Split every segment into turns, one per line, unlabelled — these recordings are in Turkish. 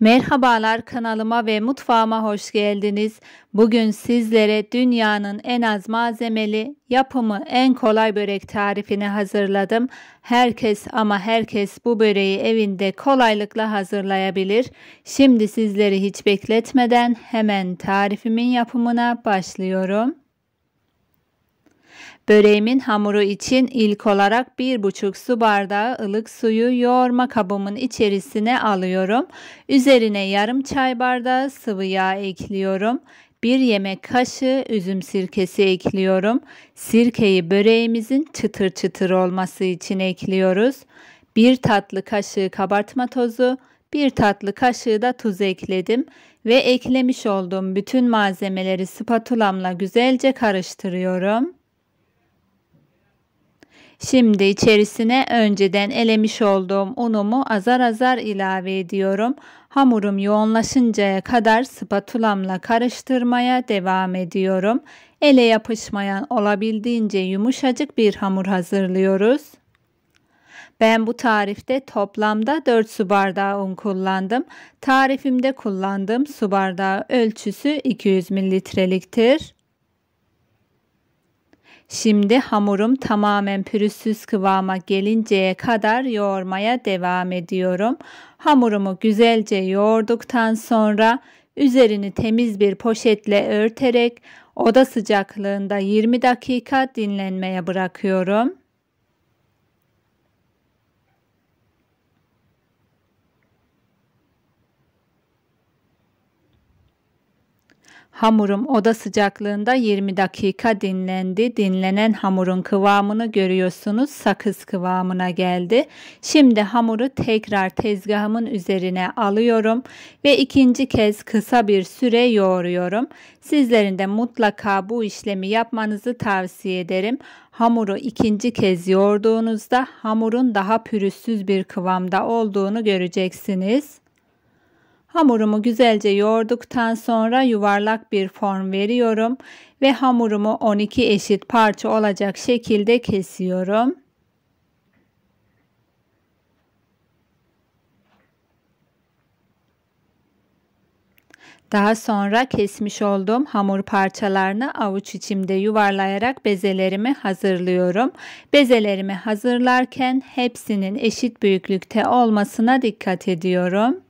Merhabalar kanalıma ve mutfağıma hoş geldiniz. Bugün sizlere dünyanın en az malzemeli, yapımı en kolay börek tarifini hazırladım. Herkes ama herkes bu böreği evinde kolaylıkla hazırlayabilir. Şimdi sizleri hiç bekletmeden hemen tarifimin yapımına başlıyorum. Böreğimin hamuru için ilk olarak 1,5 su bardağı ılık suyu yoğurma kabımın içerisine alıyorum. Üzerine yarım çay bardağı sıvı yağ ekliyorum. 1 yemek kaşığı üzüm sirkesi ekliyorum. Sirkeyi böreğimizin çıtır çıtır olması için ekliyoruz. 1 tatlı kaşığı kabartma tozu, 1 tatlı kaşığı da tuz ekledim ve eklemiş olduğum bütün malzemeleri spatulamla güzelce karıştırıyorum. Şimdi içerisine önceden elemiş olduğum unumu azar azar ilave ediyorum. Hamurum yoğunlaşıncaya kadar spatulamla karıştırmaya devam ediyorum. Ele yapışmayan olabildiğince yumuşacık bir hamur hazırlıyoruz. Ben bu tarifte toplamda 4 su bardağı un kullandım. Tarifimde kullandığım su bardağı ölçüsü 200 mililitreliktir. Şimdi hamurum tamamen pürüzsüz kıvama gelinceye kadar yoğurmaya devam ediyorum. Hamurumu güzelce yoğurduktan sonra üzerini temiz bir poşetle örterek oda sıcaklığında 20 dakika dinlenmeye bırakıyorum. Hamurum oda sıcaklığında 20 dakika dinlendi. Dinlenen hamurun kıvamını görüyorsunuz. Sakız kıvamına geldi. Şimdi hamuru tekrar tezgahımın üzerine alıyorum ve ikinci kez kısa bir süre yoğuruyorum. Sizlerin de mutlaka bu işlemi yapmanızı tavsiye ederim. Hamuru ikinci kez yoğurduğunuzda hamurun daha pürüzsüz bir kıvamda olduğunu göreceksiniz. Hamurumu güzelce yoğurduktan sonra yuvarlak bir form veriyorum ve hamurumu 12 eşit parça olacak şekilde kesiyorum. Daha sonra kesmiş olduğum hamur parçalarını avuç içimde yuvarlayarak bezelerimi hazırlıyorum. Bezelerimi hazırlarken hepsinin eşit büyüklükte olmasına dikkat ediyorum.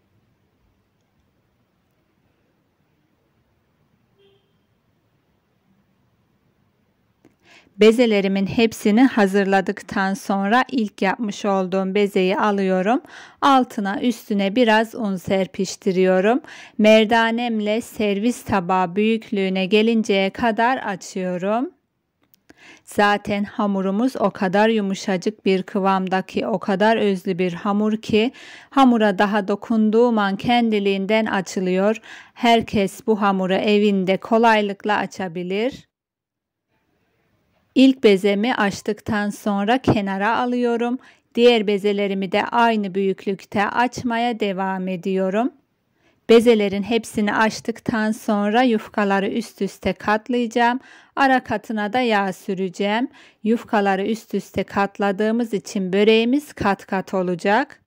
Bezelerimin hepsini hazırladıktan sonra ilk yapmış olduğum bezeyi alıyorum. Altına üstüne biraz un serpiştiriyorum. Merdanemle servis tabağı büyüklüğüne gelinceye kadar açıyorum. Zaten hamurumuz o kadar yumuşacık bir kıvamdaki, o kadar özlü bir hamur ki hamura daha dokunduğum an kendiliğinden açılıyor. Herkes bu hamuru evinde kolaylıkla açabilir. İlk bezemi açtıktan sonra kenara alıyorum. Diğer bezelerimi de aynı büyüklükte açmaya devam ediyorum. Bezelerin hepsini açtıktan sonra yufkaları üst üste katlayacağım. Ara katına da yağ süreceğim. Yufkaları üst üste katladığımız için böreğimiz kat kat olacak.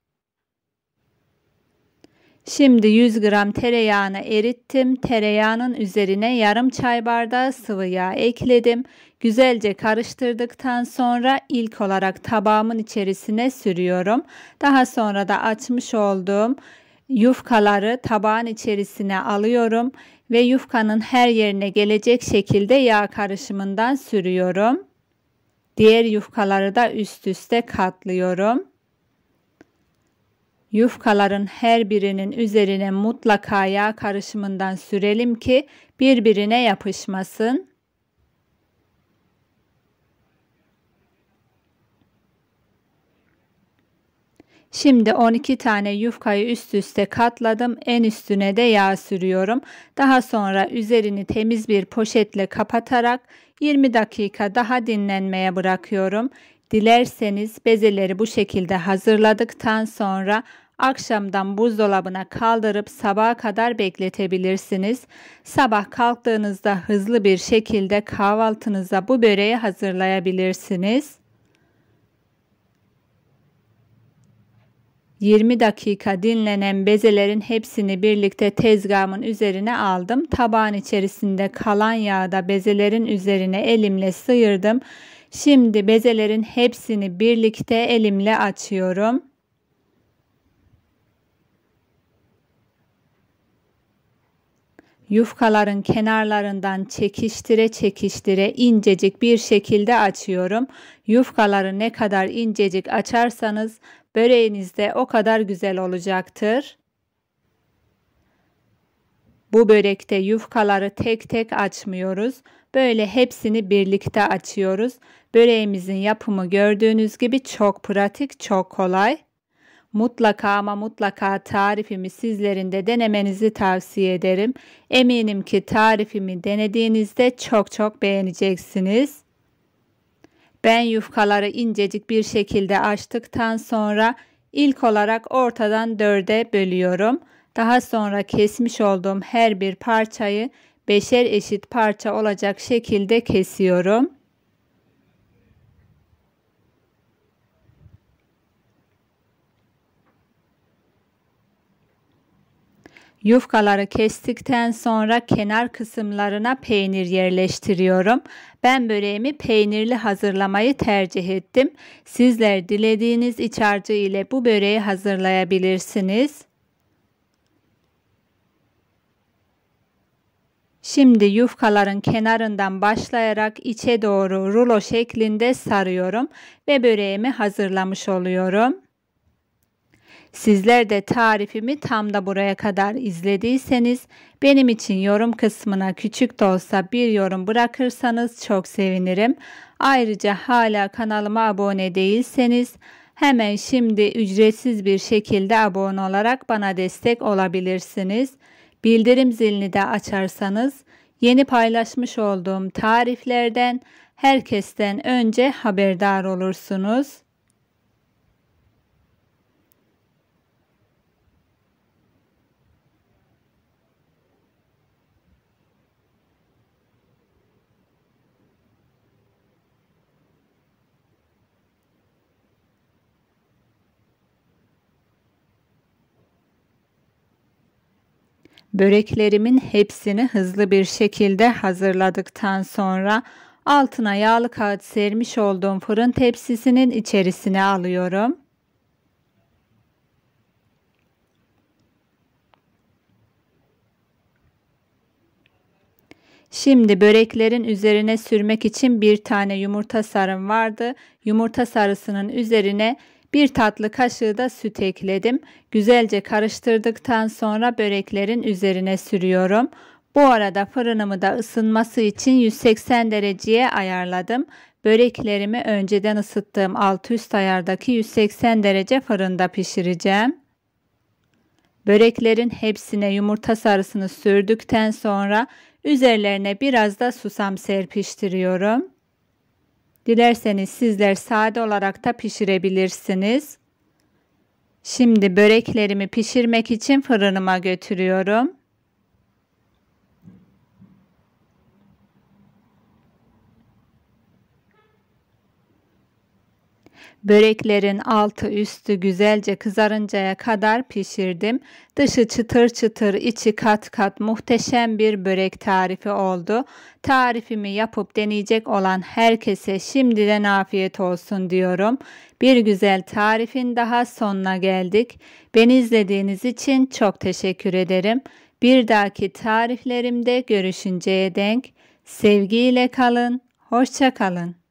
Şimdi 100 gram tereyağını erittim. Tereyağının üzerine yarım çay bardağı sıvı yağ ekledim. Güzelce karıştırdıktan sonra ilk olarak tabağımın içerisine sürüyorum. Daha sonra da açmış olduğum yufkaları tabağın içerisine alıyorum ve yufkanın her yerine gelecek şekilde yağ karışımından sürüyorum. Diğer yufkaları da üst üste katlıyorum yufkaların her birinin üzerine mutlaka yağ karışımından sürelim ki birbirine yapışmasın. Şimdi 12 tane yufkayı üst üste katladım. En üstüne de yağ sürüyorum. Daha sonra üzerini temiz bir poşetle kapatarak 20 dakika daha dinlenmeye bırakıyorum. Dilerseniz bezeleri bu şekilde hazırladıktan sonra akşamdan buzdolabına kaldırıp sabaha kadar bekletebilirsiniz. Sabah kalktığınızda hızlı bir şekilde kahvaltınıza bu böreği hazırlayabilirsiniz. 20 dakika dinlenen bezelerin hepsini birlikte tezgahımın üzerine aldım. Tabağın içerisinde kalan yağda bezelerin üzerine elimle sıyırdım. Şimdi bezelerin hepsini birlikte elimle açıyorum. yufkaların kenarlarından çekiştire çekiştire incecik bir şekilde açıyorum. Yufkaları ne kadar incecik açarsanız böreğiniz de o kadar güzel olacaktır. Bu börekte yufkaları tek tek açmıyoruz. Böyle hepsini birlikte açıyoruz. Böreğimizin yapımı gördüğünüz gibi çok pratik, çok kolay mutlaka ama mutlaka tarifimi sizlerin de denemenizi tavsiye ederim. Eminim ki tarifimi denediğinizde çok çok beğeneceksiniz. Ben yufkaları incecik bir şekilde açtıktan sonra ilk olarak ortadan dörde bölüyorum. Daha sonra kesmiş olduğum her bir parçayı beşer eşit parça olacak şekilde kesiyorum. Yufkaları kestikten sonra kenar kısımlarına peynir yerleştiriyorum. Ben böreğimi peynirli hazırlamayı tercih ettim. Sizler dilediğiniz iç harcı ile bu böreği hazırlayabilirsiniz. Şimdi yufkaların kenarından başlayarak içe doğru rulo şeklinde sarıyorum ve böreğimi hazırlamış oluyorum. Sizler de tarifimi tam da buraya kadar izlediyseniz benim için yorum kısmına küçük de olsa bir yorum bırakırsanız çok sevinirim. Ayrıca hala kanalıma abone değilseniz hemen şimdi ücretsiz bir şekilde abone olarak bana destek olabilirsiniz. Bildirim zilini de açarsanız yeni paylaşmış olduğum tariflerden herkesten önce haberdar olursunuz. Böreklerimin hepsini hızlı bir şekilde hazırladıktan sonra altına yağlı kağıt sermiş olduğum fırın tepsisinin içerisine alıyorum. Şimdi böreklerin üzerine sürmek için bir tane yumurta sarım vardı. Yumurta sarısının üzerine bir tatlı kaşığı da süt ekledim. Güzelce karıştırdıktan sonra böreklerin üzerine sürüyorum. Bu arada fırınımı da ısınması için 180 dereceye ayarladım. Böreklerimi önceden ısıttığım alt üst ayardaki 180 derece fırında pişireceğim. Böreklerin hepsine yumurta sarısını sürdükten sonra üzerlerine biraz da susam serpiştiriyorum. Dilerseniz sizler sade olarak da pişirebilirsiniz. Şimdi böreklerimi pişirmek için fırınıma götürüyorum. Böreklerin altı üstü güzelce kızarıncaya kadar pişirdim. Dışı çıtır çıtır içi kat kat muhteşem bir börek tarifi oldu. Tarifimi yapıp deneyecek olan herkese şimdiden afiyet olsun diyorum. Bir güzel tarifin daha sonuna geldik. Beni izlediğiniz için çok teşekkür ederim. Bir dahaki tariflerimde görüşünceye denk sevgiyle kalın, hoşça kalın.